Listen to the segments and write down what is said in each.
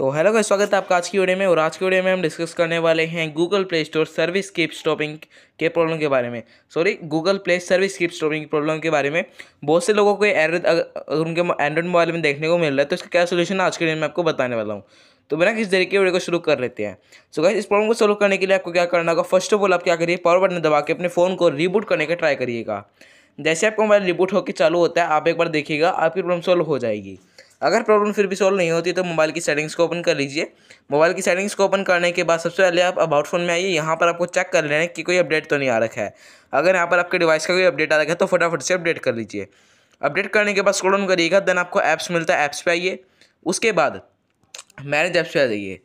तो हेलो का स्वागत है आपका आज की वीडियो में और आज की वीडियो में हम डिस्कस करने वाले हैं Google Play Store service keep stopping के प्रॉब्लम के बारे में sorry Google Play service keep stopping problem के बारे में बहुत से लोगों को एंड्रॉइड अगर उनके एंड्रॉइड मोबाइल में देखने को मिल रहा है तो इसका क्या सोल्यूशन आज के डेट में आपको बताने वाला हूँ तो बिना किस तरीके वीडियो को शुरू कर लेते हैं सो गाइस इस प्रॉब्लम को सोल्व करने के लिए आपको क्या करना होगा फर्स्ट ऑफ ऑल आप क्या करिए पावर बटन दबा के अपने फ़ोन को रिबूट करने का ट्राई करिएगा जैसे आपका मोबाइल रिबूट होकर चालू होता है आप एक बार देखिएगा आपकी प्रॉब्लम सॉल्व हो जाएगी अगर प्रॉब्लम फिर भी सॉल्व नहीं होती तो मोबाइल की सेटिंग्स को ओपन कर लीजिए मोबाइल की सेटिंग्स को ओपन करने के बाद सबसे पहले आप अबाउट फ़ोन में आइए यहाँ पर आपको चेक कर लेना है कि कोई अपडेट तो नहीं आ रखा है अगर यहाँ पर आपके डिवाइस का कोई अपडेट आ रखा है तो फटाफट से अपडेट कर लीजिए अपडेट करने के बाद स्क्रोल डाउन करिएगा देन आपको ऐप्स मिलता है ऐप्स पर आइए उसके बाद मैनेज ऐप्स पर आ जाइए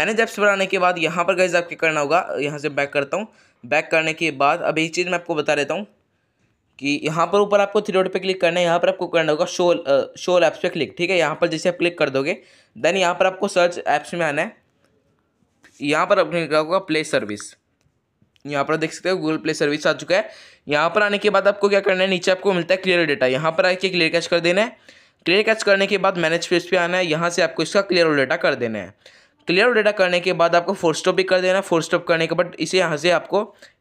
मैनेज ऐप्स पर आने के बाद यहाँ पर गैस आपके करना होगा यहाँ से बैक करता हूँ बैक करने के बाद अब एक चीज़ मैं आपको बता देता हूँ कि यहाँ पर ऊपर आपको थ्री डॉट पे क्लिक करना है यहाँ पर आपको करना होगा शो शो ऐप्स पे क्लिक ठीक है यहाँ पर जैसे आप क्लिक कर दोगे देन यहाँ पर आपको सर्च ऐप्स में आना है यहाँ पर आपने क्या होगा प्ले सर्विस यहाँ पर देख सकते हो गूगल प्ले सर्विस आ चुका है यहाँ पर आने के बाद आपको क्या करना है नीचे आपको मिलता है क्लियर डेटा यहाँ पर आके क्लियर कैच कर देना है क्लियर कैच करने के बाद मैनेज पेज पे आना है यहाँ से आपको इसका क्लियर डेटा कर देना है क्लियर डेटा करने के बाद आपको फोर स्टॉप भी कर देना है फोर स्टॉप करने के बाद इसे यहाँ से आपको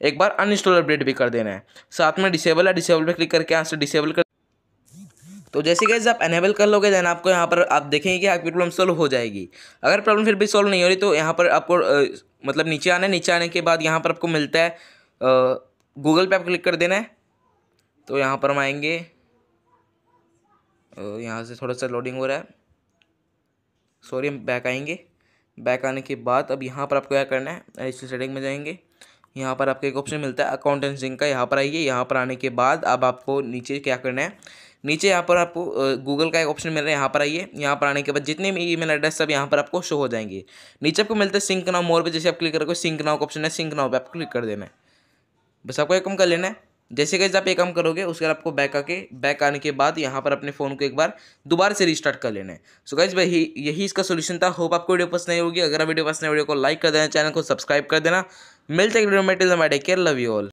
एक बार अनइंस्टॉल अपडेट भी कर देना है साथ में डिसेबल है डिसेबल पर क्लिक करके यहाँ से डिसेबल कर तो जैसे कि आप एनेबल कर लोगे देन आपको यहाँ पर आप देखेंगे कि आपकी प्रॉब्लम सॉल्व हो जाएगी अगर प्रॉब्लम फिर भी सॉल्व नहीं हो रही तो यहाँ पर आपको मतलब नीचे आना है नीचे आने के बाद यहाँ पर आपको मिलता है गूगल पे आप क्लिक कर देना है तो यहाँ पर हम आएंगे यहाँ से थोड़ा सा लोडिंग हो रहा है सॉरी हम बैक आएंगे बैक आने के बाद अब यहाँ पर आपको क्या करना है इसकी सेटिंग में जाएंगे यहाँ पर आपको एक ऑप्शन मिलता है अकाउंटेंसिंग का यहाँ पर आइए यहाँ पर आने के बाद अब आपको नीचे क्या करना है नीचे यहाँ पर आपको गूगल का एक ऑप्शन मिल रहा है यहाँ पर आइए यहाँ पर आने के बाद जितने भी ईमेल एड्रेस सब यहाँ पर आपको शो हो जाएंगे नीचे आपको मिलता है सिंक नाउ मोर पे जैसे आप क्लिक करोगे सिंक नाउ का ऑप्शन है सिंक नाउ पे आपको क्लिक कर देना है बस आपको एक कम कर लेना है जैसे कैसे आप एक काम करोगे उसके बाद आपको बैक आके बैक आने के बाद यहाँ पर अपने फ़ोन को एक बार दोबारा से रिस्टार्ट कर लेना है सो गाइज भाई यही इसका सोल्यूशन था होप आपको वीडियो पसंद नहीं होगी अगर आप वीडियो पसंद है वीडियो को लाइक कर देना चैनल को सब्सक्राइब कर देना मिलते हैं वीडियो में take care love you all